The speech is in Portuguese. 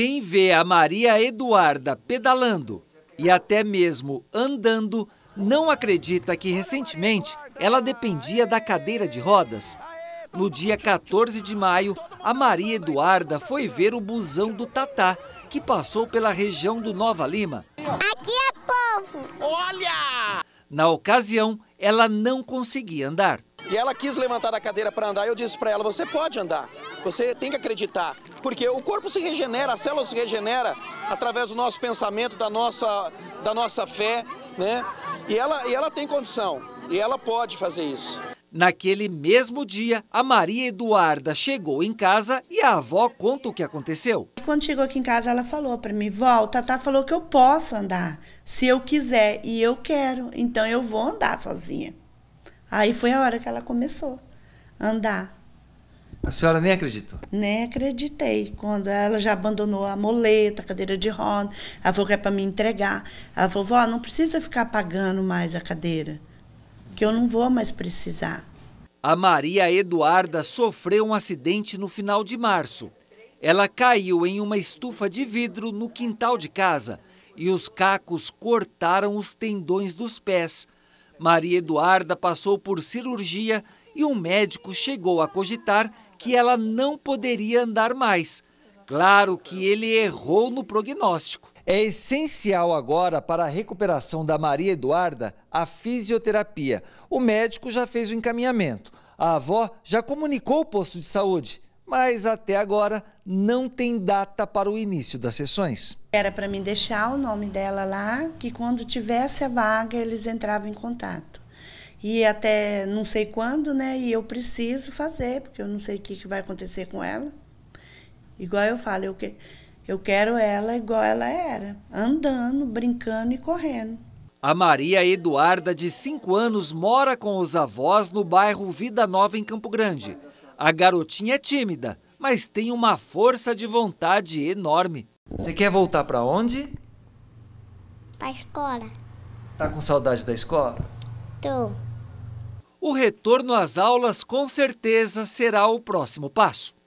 Quem vê a Maria Eduarda pedalando e até mesmo andando não acredita que recentemente ela dependia da cadeira de rodas. No dia 14 de maio, a Maria Eduarda foi ver o busão do Tatá, que passou pela região do Nova Lima. Aqui é povo! Olha! Na ocasião, ela não conseguia andar. E ela quis levantar da cadeira para andar, eu disse para ela: "Você pode andar. Você tem que acreditar, porque o corpo se regenera, a célula se regenera através do nosso pensamento, da nossa da nossa fé, né? E ela e ela tem condição, e ela pode fazer isso." Naquele mesmo dia, a Maria Eduarda chegou em casa e a avó conta o que aconteceu. Quando chegou aqui em casa, ela falou para mim: "Volta, tá falou que eu posso andar, se eu quiser, e eu quero, então eu vou andar sozinha." Aí foi a hora que ela começou a andar. A senhora nem acreditou? Nem acreditei. Quando ela já abandonou a moleta, a cadeira de roda, ela falou que é para me entregar. Ela falou, vó, não precisa ficar pagando mais a cadeira, que eu não vou mais precisar. A Maria Eduarda sofreu um acidente no final de março. Ela caiu em uma estufa de vidro no quintal de casa e os cacos cortaram os tendões dos pés. Maria Eduarda passou por cirurgia e um médico chegou a cogitar que ela não poderia andar mais. Claro que ele errou no prognóstico. É essencial agora para a recuperação da Maria Eduarda a fisioterapia. O médico já fez o encaminhamento. A avó já comunicou o posto de saúde mas até agora não tem data para o início das sessões. Era para mim deixar o nome dela lá, que quando tivesse a vaga eles entravam em contato. E até não sei quando, né? E eu preciso fazer, porque eu não sei o que, que vai acontecer com ela. Igual eu falo, eu, que, eu quero ela igual ela era, andando, brincando e correndo. A Maria Eduarda, de 5 anos, mora com os avós no bairro Vida Nova, em Campo Grande. A garotinha é tímida, mas tem uma força de vontade enorme. Você quer voltar para onde? Pra escola. Tá com saudade da escola? Tô. O retorno às aulas com certeza será o próximo passo.